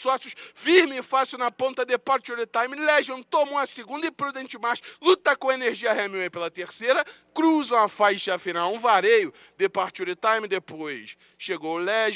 sócios, firme e fácil na ponta, de Your Time, Legion tomou a segunda e prudente Mais luta com energia Hemingway pela terceira, cruzam a faixa final, um vareio, departure Time depois. Chegou o Legion,